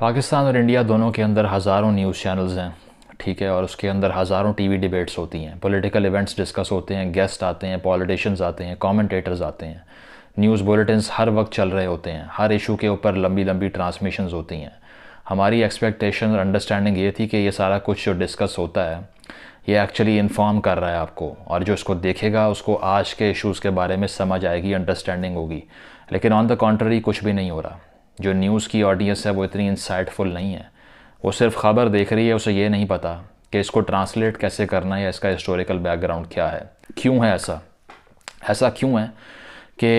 पाकिस्तान और इंडिया दोनों के अंदर हज़ारों न्यूज़ चैनल्स हैं ठीक है और उसके अंदर हज़ारों टीवी डिबेट्स होती हैं पॉलिटिकल इवेंट्स डिस्कस होते हैं गेस्ट आते हैं पॉलिटिशियंस आते हैं कमेंटेटर्स आते हैं न्यूज़ बुलेटिन हर वक्त चल रहे होते हैं हर इशू के ऊपर लंबी लंबी ट्रांसमिशन होती हैं हमारी एक्सपेक्टेशन और अंडरस्टैंडिंग ये थी कि ये सारा कुछ जो डिस्कस होता है ये एक्चुअली इन्फॉर्म कर रहा है आपको और जो इसको देखेगा उसको आज के इश्यूज़ के बारे में समझ आएगी अंडरस्टैंडिंग होगी लेकिन ऑन द कॉन्ट्ररी कुछ भी नहीं हो रहा जो न्यूज़ की ऑडियंस है वो इतनी इंसाइटफुल नहीं है वो सिर्फ ख़बर देख रही है उसे ये नहीं पता कि इसको ट्रांसलेट कैसे करना है या इसका हिस्टोरिकल बैकग्राउंड क्या है क्यों है ऐसा ऐसा क्यों है कि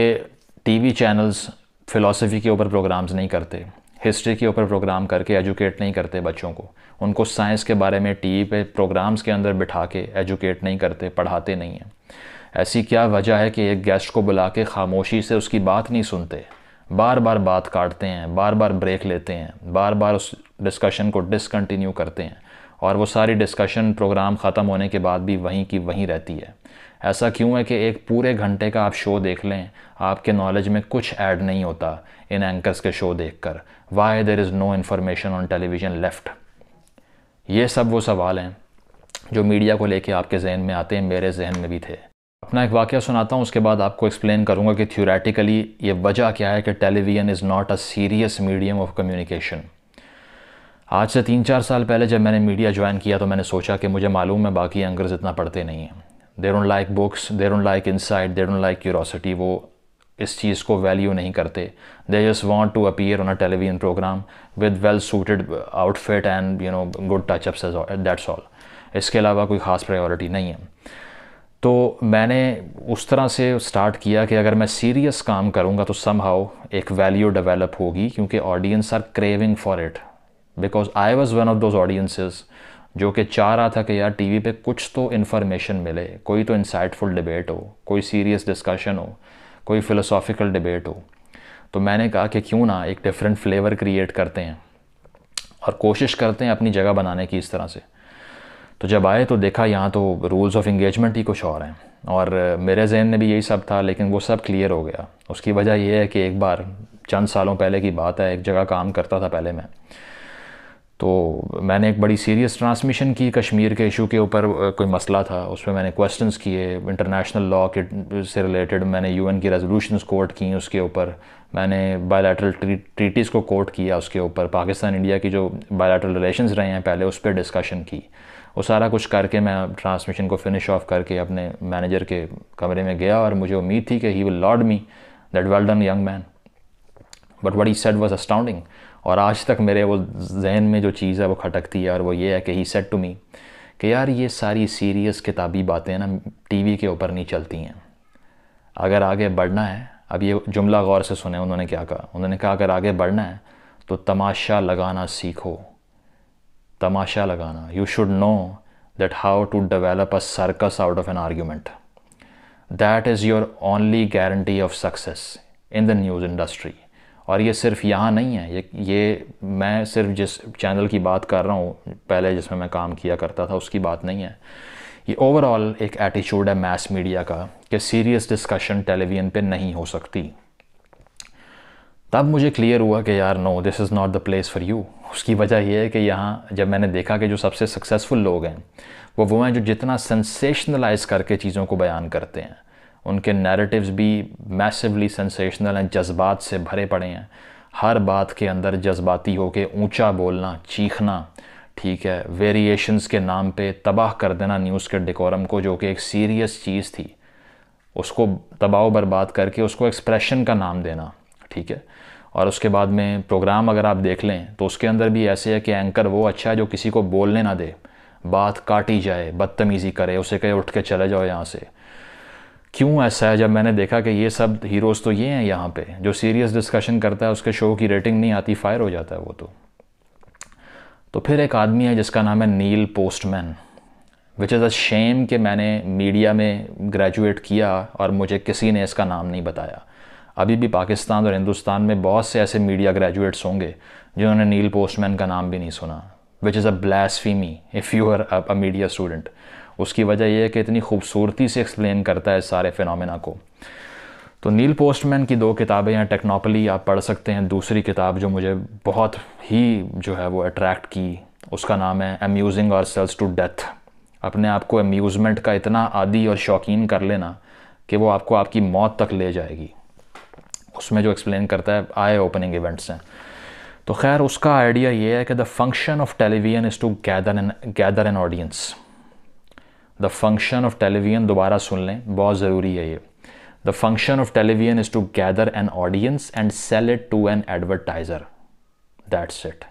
टीवी चैनल्स फ़िलासफ़ी के ऊपर प्रोग्राम्स नहीं करते हिस्ट्री के ऊपर प्रोग्राम करके एजुकेट नहीं करते बच्चों को उनको साइंस के बारे में टी पे प्रोग्राम्स के अंदर बिठा के एजुकेट नहीं करते पढ़ाते नहीं हैं ऐसी क्या वजह है कि एक गेस्ट को बुला के खामोशी से उसकी बात नहीं सुनते बार बार बात काटते हैं बार बार ब्रेक लेते हैं बार बार उस डिस्कशन को डिसकंटिन्यू करते हैं और वो सारी डिस्कशन प्रोग्राम ख़त्म होने के बाद भी वहीं की वहीं रहती है ऐसा क्यों है कि एक पूरे घंटे का आप शो देख लें आपके नॉलेज में कुछ ऐड नहीं होता इन एंकर्स के शो देख कर why there is no information on television left ये सब वो सवाल हैं जो मीडिया को लेके आपके जहन में आते हैं मेरे जहन में भी थे अपना एक वाक्य सुनाता हूँ उसके बाद आपको एक्सप्लेन करूँगा कि थ्योरेटिकली ये वजह क्या है कि television is not a serious medium of communication आज से तीन चार साल पहले जब मैंने मीडिया ज्वाइन किया तो मैंने सोचा कि मुझे मालूम है बाकी अंग्रेज़ इतना पढ़ते नहीं हैं they don't like books they don't like insight they don't like curiosity वो इस चीज़ को वैल्यू नहीं करते they just want to appear on a television program with well suited outfit and you know good touch ups that's all इसके अलावा कोई ख़ास प्रायोरिटी नहीं है तो मैंने उस तरह से स्टार्ट किया कि अगर मैं सीरियस काम करूँगा तो सम हाउ एक वैल्यू डेवलप होगी क्योंकि audience are craving for it because I was one of those audiences जो कि चाह रहा था कि यार टीवी पे कुछ तो इन्फॉर्मेशन मिले कोई तो इंसाइटफुल डिबेट हो कोई सीरियस डिस्कशन हो कोई फ़िलोसॉफिकल डिबेट हो तो मैंने कहा कि क्यों ना एक डिफरेंट फ्लेवर क्रिएट करते हैं और कोशिश करते हैं अपनी जगह बनाने की इस तरह से तो जब आए तो देखा यहाँ तो रूल्स ऑफ इंगेजमेंट ही कुछ और हैं और मेरे जहन में भी यही सब था लेकिन वो सब क्लियर हो गया उसकी वजह यह है कि एक बार चंद सालों पहले की बात है एक जगह काम करता था पहले मैं तो मैंने एक बड़ी सीरियस ट्रांसमिशन की कश्मीर के इशू के ऊपर कोई मसला था उस पर मैंने क्वेश्चंस किए इंटरनेशनल लॉ के से रिलेटेड मैंने यूएन की रेजोल्यूशंस कोर्ट की उसके ऊपर मैंने बायलैटरल ट्रीटीज़ को कोर्ट किया उसके ऊपर पाकिस्तान इंडिया की जो बायलैटरल रिलेशंस रहे हैं पहले उस पर डिस्कशन की वो सारा कुछ करके मैं ट्रांसमिशन को फिनिश ऑफ करके अपने मैनेजर के कमरे में गया और मुझे उम्मीद थी कि he will laud me that well done young man but what he said was astounding और आज तक मेरे वो जहन में जो चीज़ है वो खटकती है और वो ये है कि ही सेट टू मी कि यार ये सारी सीरियस किताबी बातें ना टीवी के ऊपर नहीं चलती हैं अगर आगे बढ़ना है अब ये जुमला गौर से सुने उन्होंने क्या कहा उन्होंने कहा अगर आगे बढ़ना है तो तमाशा लगाना सीखो तमाशा लगाना you should know that how to develop a circus out of an argument that is your only guarantee of success in the news industry और ये सिर्फ यहाँ नहीं है ये ये मैं सिर्फ जिस चैनल की बात कर रहा हूँ पहले जिसमें मैं काम किया करता था उसकी बात नहीं है ये ओवरऑल एक एटीट्यूड है मैस मीडिया का कि सीरियस डिस्कशन टेलीविज़न पे नहीं हो सकती तब मुझे क्लियर हुआ कि यार no this is not the place for you उसकी वजह यह है कि यहाँ जब मैंने देखा कि जो सबसे सक्सेसफुल लोग हैं वो वो हैं जो जितना सेंसेशनलाइज करके चीज़ों को बयान करते हैं उनके नैरेटिव्स भी मैसिवली सेंसेशनल हैं जज्बात से भरे पड़े हैं हर बात के अंदर जज्बाती होकर ऊंचा बोलना चीखना ठीक है वेरिएशंस के नाम पे तबाह कर देना न्यूज़ के डेकोरम को जो कि एक सीरियस चीज़ थी उसको दबाव बर्बाद करके उसको एक्सप्रेशन का नाम देना ठीक है और उसके बाद में प्रोग्राम अगर आप देख लें तो उसके अंदर भी ऐसे है कि एंकर वो अच्छा है जो किसी को बोलने ना दे बात काटी जाए बदतमीज़ी करे उसे कहे उठ के चले जाओ यहाँ से क्यों ऐसा है जब मैंने देखा कि ये सब हीरोज़ तो ये हैं यहाँ पे जो सीरियस डिस्कशन करता है उसके शो की रेटिंग नहीं आती फायर हो जाता है वो तो तो फिर एक आदमी है जिसका नाम है Neil Postman which is a shame कि मैंने मीडिया में ग्रेजुएट किया और मुझे किसी ने इसका नाम नहीं बताया अभी भी पाकिस्तान और हिंदुस्तान में बहुत से ऐसे मीडिया ग्रेजुएट्स होंगे जिन्होंने नील पोस्टमैन का नाम भी नहीं सुना which is a blasphemy if you are a media student उसकी वजह यह है कि इतनी खूबसूरती से एक्सप्लेन करता है सारे फिनमिना को तो नील पोस्टमैन की दो किताबें हैं टेक्नोपली आप पढ़ सकते हैं दूसरी किताब जो मुझे बहुत ही जो है वो अट्रैक्ट की उसका नाम है अम्यूजिंग और सेल्स टू डेथ अपने आप को अम्यूज़मेंट का इतना आदि और शौकीन कर लेना कि वो आपको आपकी मौत तक ले जाएगी उसमें जो एक्सप्लेन करता है आए ओपनिंग इवेंट्स हैं तो खैर उसका आइडिया ये है कि the function of television is to gather an gather an audience the function of television दोबारा सुन लें बहुत ज़रूरी है ये the function of television is to gather an audience and sell it to an advertiser that's it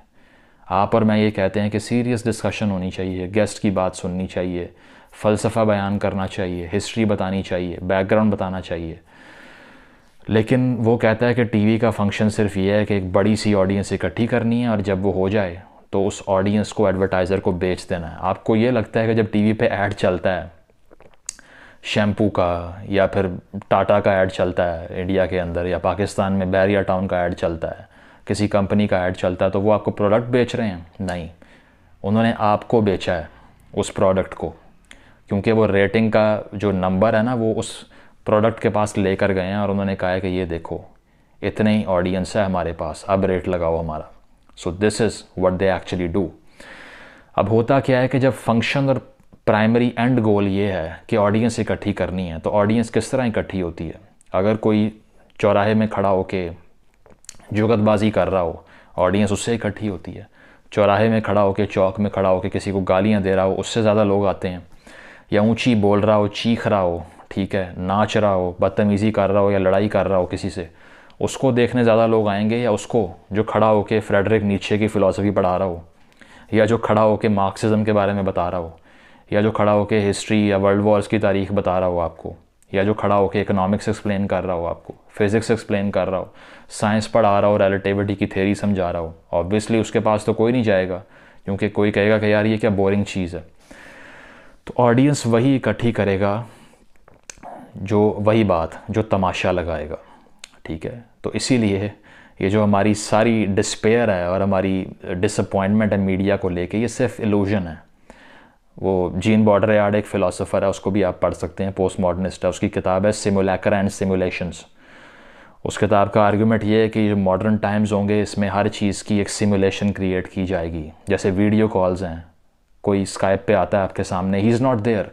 आप और मैं ये कहते हैं कि सीरियस डिस्कशन होनी चाहिए गेस्ट की बात सुननी चाहिए फ़लसफ़ा बयान करना चाहिए हिस्ट्री बतानी चाहिए बैकग्राउंड बताना चाहिए लेकिन वो कहता है कि टीवी का फंक्शन सिर्फ ये है कि एक बड़ी सी ऑडियंस इकट्ठी करनी है और जब वो हो जाए तो उस ऑडियंस को एडवर्टाइज़र को बेच देना है आपको ये लगता है कि जब टीवी पे ऐड चलता है शैम्पू का या फिर टाटा का ऐड चलता है इंडिया के अंदर या पाकिस्तान में बैरिया टाउन का ऐड चलता है किसी कंपनी का ऐड चलता है तो वो आपको प्रोडक्ट बेच रहे हैं नहीं उन्होंने आपको बेचा है उस प्रोडक्ट को क्योंकि वो रेटिंग का जो नंबर है ना वो उस प्रोडक्ट के पास लेकर गए हैं और उन्होंने कहा है कि ये देखो इतने ही ऑडियंस है हमारे पास अब रेट लगाओ हमारा so this is what they actually do अब होता क्या है कि जब फंक्शन और प्राइमरी एंड गोल ये है कि ऑडियंस इकट्ठी करनी है तो ऑडियंस किस तरह इकट्ठी होती है अगर कोई चौराहे में खड़ा हो के जुगतबाजी कर रहा हो ऑडियंस उससे इकट्ठी होती है चौराहे में खड़ा के चौक में खड़ा के किसी को गालियाँ दे रहा हो उससे ज़्यादा लोग आते हैं या ऊँची बोल रहा हो चीख रहा हो ठीक है नाच रहा हो बदतमीज़ी कर रहा हो या लड़ाई कर रहा हो किसी से उसको देखने ज़्यादा लोग आएंगे या उसको जो खड़ा होकर फ्रेडरिक नीचे की फ़िलासफ़ी पढ़ा रहा हो या जो खड़ा होकर मार्क्सिज़म के बारे में बता रहा हो या जो खड़ा होकर हिस्ट्री या वर्ल्ड वॉर्स की तारीख बता रहा हो आपको या जो खड़ा होकर इकोनॉमिक्स एक्सप्लेन कर रहा हो आपको फिज़िक्स एक्सप्लेन कर रहा हो साइंस पढ़ा रहा हो रिलेटिविटी की थेरी समझा रहा हो ऑब्वियसली उसके पास तो कोई नहीं जाएगा क्योंकि कोई कहेगा कि यार ये क्या बोरिंग चीज़ है तो ऑडियंस वही इकट्ठी करेगा जो वही बात जो तमाशा लगाएगा ठीक है तो इसीलिए ये जो हमारी सारी डिस्पेयर है और हमारी डिसअपॉइंटमेंट है मीडिया को लेके ये सिर्फ एलोजन है वो जीन बॉर्डर यार्ड एक फ़िलासफ़र है उसको भी आप पढ़ सकते हैं पोस्ट मॉडर्निस्ट है उसकी किताब है सिमुलैकर एंड सिमुलेशंस उस किताब का आर्ग्यूमेंट ये है कि जो मॉडर्न टाइम्स होंगे इसमें हर चीज़ की एक सिमुलेशन क्रिएट की जाएगी जैसे वीडियो कॉल्स हैं कोई स्काइप पे आता है आपके सामने he is not there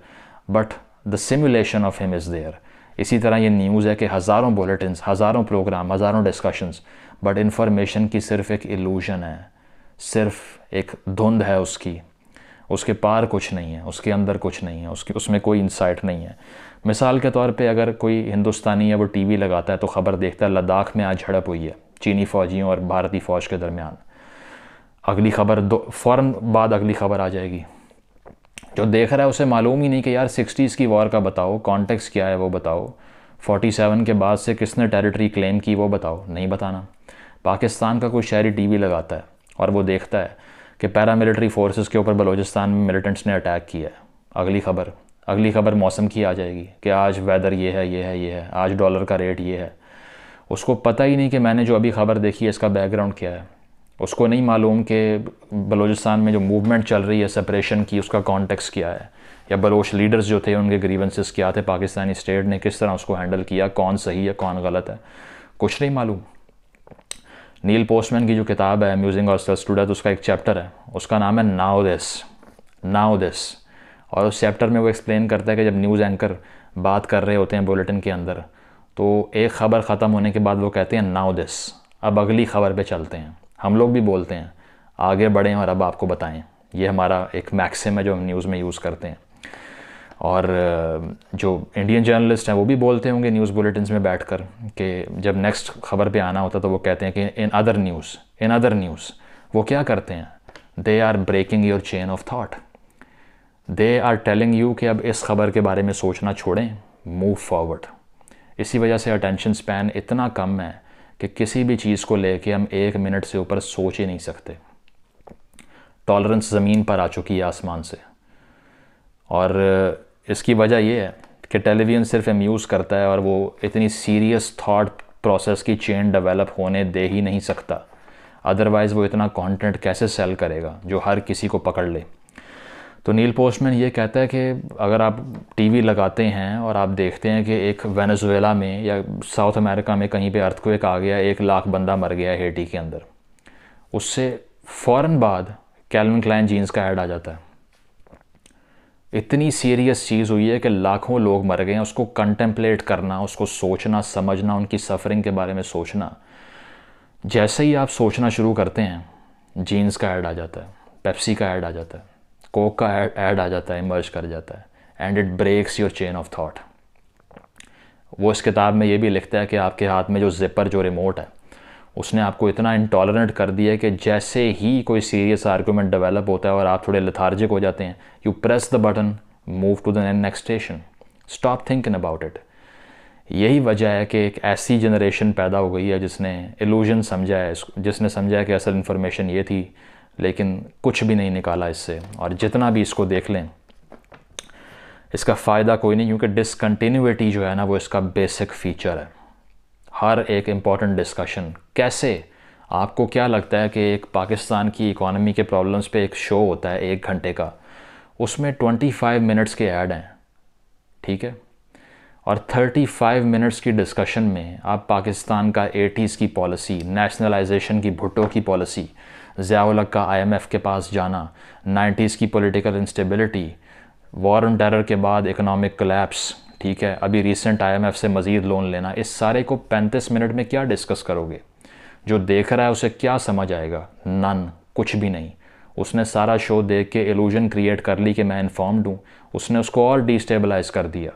but the simulation of him is there इसी तरह ये न्यूज़ है कि हज़ारों बुलेटिन हज़ारों प्रोग्राम हज़ारों डिस्कशंस बट इन्फॉर्मेशन की सिर्फ़ एक इल्यूजन है सिर्फ एक धुंध है उसकी उसके पार कुछ नहीं है उसके अंदर कुछ नहीं है उसके उसमें कोई इंसाइट नहीं है मिसाल के तौर पे अगर कोई हिंदुस्तानी है वो टीवी लगाता है तो ख़बर देखता है लद्दाख में आज झड़प हुई है चीनी फ़ौजियों और भारतीय फ़ौज के दरमियान अगली खबर दो फ़ौर बाद अगली खबर आ जाएगी जो देख रहा है उसे मालूम ही नहीं कि यार सिक्सटीज़ की वॉर का बताओ कॉन्टेक्स्ट क्या है वो बताओ 47 के बाद से किसने टेरिटरी क्लेम की वो बताओ नहीं बताना पाकिस्तान का कोई शहरी टीवी लगाता है और वो देखता है कि पैरामिलिट्री फोर्सेस के ऊपर बलोचिस्तान में मिलिटेंट्स ने अटैक किया है अगली खबर अगली खबर मौसम की आ जाएगी कि आज वेदर ये है ये है ये है आज डॉलर का रेट ये है उसको पता ही नहीं कि मैंने जो अभी खबर देखी है इसका बैकग्राउंड क्या है उसको नहीं मालूम कि बलोचिस्तान में जो मूवमेंट चल रही है सेपरेशन की उसका कॉन्टेक्स क्या है या बलोच लीडर्स जो थे उनके ग्रीवेंसेस क्या थे पाकिस्तानी स्टेट ने किस तरह उसको हैंडल किया कौन सही है कौन गलत है कुछ नहीं मालूम नील पोस्टमैन की जो किताब है म्यूजिंग और स्टूडेंट उसका एक चैप्टर है उसका नाम है नाओ दिस नाओ दिस और उस चैप्टर में वो एक्सप्लेन करता है कि जब न्यूज़ एंकर बात कर रहे होते हैं बुलेटिन के अंदर तो एक खबर ख़त्म होने के बाद वो कहते हैं नाओ दिस अब अगली खबर पे चलते हैं हम लोग भी बोलते हैं आगे बढ़ें और अब आपको बताएं ये हमारा एक मैक्सिम है जो हम न्यूज़ में यूज़ करते हैं और जो इंडियन जर्नलिस्ट हैं वो भी बोलते होंगे न्यूज़ बुलेटिन में बैठ कर कि जब नेक्स्ट खबर पर आना होता तो वो कहते हैं कि in other news in other news वो क्या करते हैं they are breaking your chain of thought they are telling you कि अब इस खबर के बारे में सोचना छोड़ें मूव फॉरवर्ड इसी वजह से अटेंशन स्पैन इतना कम है कि किसी भी चीज़ को लेके हम एक मिनट से ऊपर सोच ही नहीं सकते टॉलरेंस ज़मीन पर आ चुकी है आसमान से और इसकी वजह यह है कि टेलीविज़न सिर्फ एम्यूज़ करता है और वो इतनी सीरियस थाट प्रोसेस की चेन डेवलप होने दे ही नहीं सकता अदरवाइज़ वो इतना कंटेंट कैसे सेल करेगा जो हर किसी को पकड़ ले तो नील पोस्टमैन ये कहता है कि अगर आप टीवी लगाते हैं और आप देखते हैं कि एक वेनेजुएला में या साउथ अमेरिका में कहीं पे अर्थक्वेक आ गया एक लाख बंदा मर गया हेटी के अंदर उससे फ़ौर बाद कैलविन क्लाइन जीन्स का ऐड आ जाता है इतनी सीरियस चीज़ हुई है कि लाखों लोग मर गए हैं उसको कंटेम्पलेट करना उसको सोचना समझना उनकी सफरिंग के बारे में सोचना जैसे ही आप सोचना शुरू करते हैं जीन्स का ऐड आ जाता है पेप्सी का ऐड आ जाता है कोक का ऐड आ जाता है इमर्ज कर जाता है and it breaks your chain of thought वो इस किताब में ये भी लिखता है कि आपके हाथ में जो जिपर जो रिमोट है उसने आपको इतना इंटॉलरेंट कर दिया है कि जैसे ही कोई सीरियस आर्गूमेंट डेवलप होता है और आप थोड़े लथार्जिक हो जाते हैं you press the button move to the next station stop thinking about it यही वजह है कि एक ऐसी जनरेशन पैदा हो गई है जिसने एलूजन समझा है जिसने समझा है कि असल इन्फॉर्मेशन ये थी लेकिन कुछ भी नहीं निकाला इससे और जितना भी इसको देख लें इसका फ़ायदा कोई नहीं क्योंकि डिसकन्टीन्यूटी जो है ना वो इसका बेसिक फ़ीचर है हर एक इम्पॉर्टेंट डिस्कशन कैसे आपको क्या लगता है कि एक पाकिस्तान की इकोनॉमी के प्रॉब्लम्स पे एक शो होता है एक घंटे का उसमें 25 मिनट्स के ऐड हैं ठीक है और 35 मिनट्स की डिस्कशन में आप पाकिस्तान का एटीज़ की पॉलिसी नेशनलाइजेशन की भुट्टो की पॉलिसी ज़ियाउलक का आईएमएफ के पास जाना 90s की political instability war on terror के बाद इकोनॉमिक कोलैप्स ठीक है अभी रिसेंट आईएमएफ से मज़ीद लोन लेना इस सारे को 35 मिनट में क्या डिस्कस करोगे जो देख रहा है उसे क्या समझ आएगा नन कुछ भी नहीं उसने सारा शो देख के एलूजन क्रिएट कर ली कि मैं इन्फॉर्म्ड हूँ उसने उसको और डिस्टेबलाइज कर दिया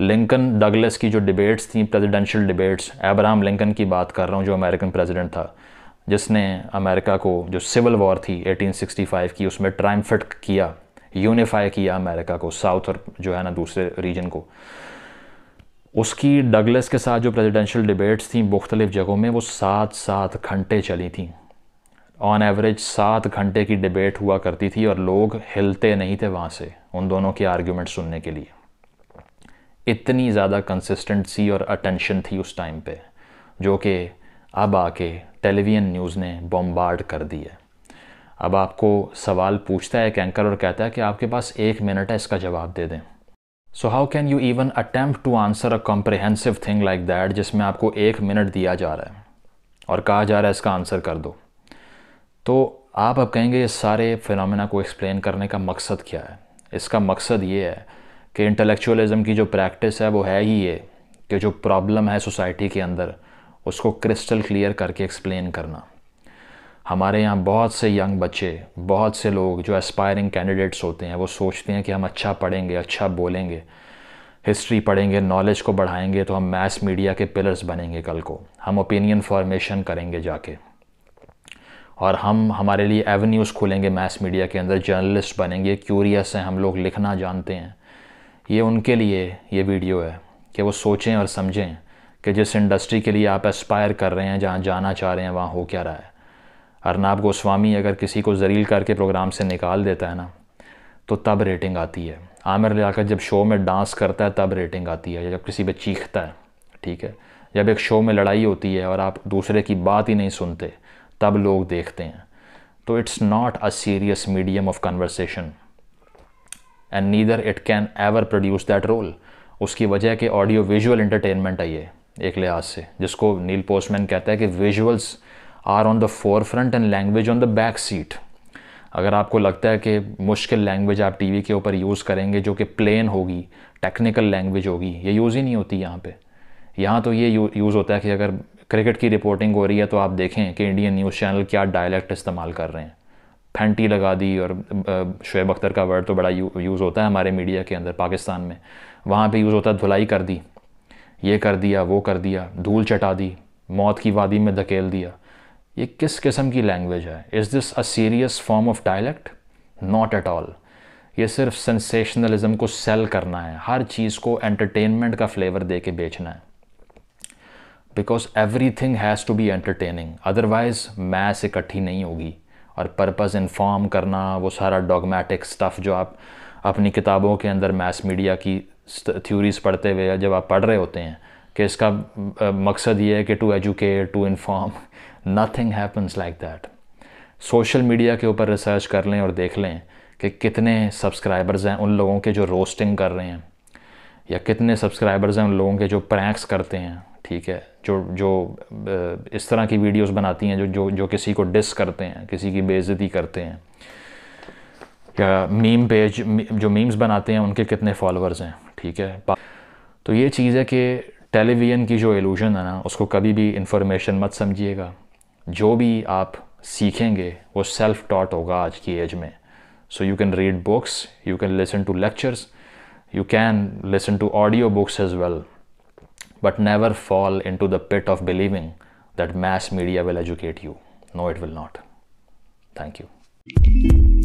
लिंकन डगलस की जो डिबेट्स थी प्रेसिडेंशियल डिबेट्स एब्राहम लिंकन की बात कर रहा हूँ जो अमेरिकन प्रेसिडेंट था जिसने अमेरिका को जो सिविल वॉर थी 1865 की उसमें फिट किया यूनिफाई किया अमेरिका को साउथ और जो है ना दूसरे रीजन को उसकी डगलस के साथ जो प्रेसिडेंशियल डिबेट्स थी मुख्तलिफ जगहों में वो सात सात घंटे चली थी ऑन एवरेज सात घंटे की डिबेट हुआ करती थी और लोग हिलते नहीं थे वहाँ से उन दोनों के आर्ग्यूमेंट सुनने के लिए इतनी ज़्यादा कंसिस्टेंसी और अटेंशन थी उस टाइम पे जो कि अब आके टेलीविज़न न्यूज़ ने बॉम्बार्ड कर दी है अब आपको सवाल पूछता है एक एंकर और कहता है कि आपके पास एक मिनट है इसका जवाब दे दें so how can you even attempt to answer a comprehensive thing like that जिसमें आपको एक मिनट दिया जा रहा है और कहा जा रहा है इसका आंसर कर दो तो आप अब कहेंगे इस सारे फिनमिना को एक्सप्लेन करने का मकसद क्या है इसका मकसद ये है कि इंटेलेक्चुअलिज्म की जो प्रैक्टिस है वो है ही ये कि जो प्रॉब्लम है सोसाइटी के अंदर उसको क्रिस्टल क्लियर करके एक्सप्लेन करना हमारे यहाँ बहुत से यंग बच्चे बहुत से लोग जो एस्पायरिंग कैंडिडेट्स होते हैं वो सोचते हैं कि हम अच्छा पढ़ेंगे अच्छा बोलेंगे हिस्ट्री पढ़ेंगे नॉलेज को बढ़ाएंगे तो हम मैस मीडिया के पिलर्स बनेंगे कल को हम ओपिनियन फॉर्मेशन करेंगे जाके और हम हमारे लिए एवेन्यूज़ खुलेंगे मैस मीडिया के अंदर जर्नलिस्ट बनेंगे क्यूरियस हैं हम लोग लिखना जानते हैं ये उनके लिए ये वीडियो है कि वो सोचें और समझें कि जिस इंडस्ट्री के लिए आप एस्पायर कर रहे हैं जहाँ जाना चाह रहे हैं वहाँ हो क्या रहा है अर्नाब गोस्वामी अगर किसी को जरील करके प्रोग्राम से निकाल देता है ना तो तब रेटिंग आती है आमिर लियाकत जब शो में डांस करता है तब रेटिंग आती है जब किसी पर चीखता है ठीक है जब एक शो में लड़ाई होती है और आप दूसरे की बात ही नहीं सुनते तब लोग देखते हैं तो it's not a serious medium of conversation and neither it can ever produce that role उसकी वजह कि ऑडियो विजुअल इंटरटेनमेंट है ये एक लिहाज से जिसको नील पोस्टमैन कहता है कि visuals are on the forefront and language on the back seat अगर आपको लगता है कि मुश्किल लैंग्वेज आप वी के ऊपर यूज़ करेंगे जो कि प्लेन होगी टेक्निकल लैंग्वेज होगी ये यूज़ ही नहीं होती यहाँ पे यहाँ तो ये यूज़ होता है कि अगर क्रिकेट की रिपोर्टिंग हो रही है तो आप देखें कि इंडियन न्यूज़ चैनल क्या डायलैक्ट इस्तेमाल कर रहे हैं फैंटी लगा दी और शुएब अख्तर का वर्ड तो बड़ा यू, यूज़ होता है हमारे मीडिया के अंदर पाकिस्तान में वहाँ पे यूज़ होता है धुलाई कर दी ये कर दिया वो कर दिया धूल चटा दी मौत की वादी में धकेल दिया ये किस किस्म की लैंग्वेज है is this a serious form of dialect not at all ये सिर्फ सेंसेशनलिज्म को सेल करना है हर चीज़ को एंटरटेनमेंट का फ्लेवर दे के बेचना है because everything has to be entertaining otherwise mass इकट्ठी नहीं होगी और पर्पस इन्फॉर्म करना वो सारा डॉगमेटिक स्टफ़ जो आप अपनी किताबों के अंदर मैस मीडिया की थ्योरीज पढ़ते हुए जब आप पढ़ रहे होते हैं कि इसका मकसद ये है कि to educate to inform nothing happens like that social media के ऊपर रिसर्च कर लें और देख लें कि कितने सब्सक्राइबर्स हैं उन लोगों के जो रोस्टिंग कर रहे हैं या कितने सब्सक्राइबर्स हैं उन लोगों के जो प्रैंक्स करते हैं ठीक है जो जो इस तरह की वीडियोस बनाती हैं जो जो जो किसी को डिस करते हैं किसी की बेइज्जती करते हैं या मीम पेज जो मीम्स बनाते हैं उनके कितने फॉलोअर्स हैं ठीक है तो ये चीज़ है कि टेलीविज़न की जो एलूजन है ना उसको कभी भी इंफॉर्मेशन मत समझिएगा जो भी आप सीखेंगे वो सेल्फ टॉट होगा आज की एज में so you can read books you can listen to lectures you can listen to audio books as well but never fall into the pit of believing that mass media will educate you. No, it will not. Thank you.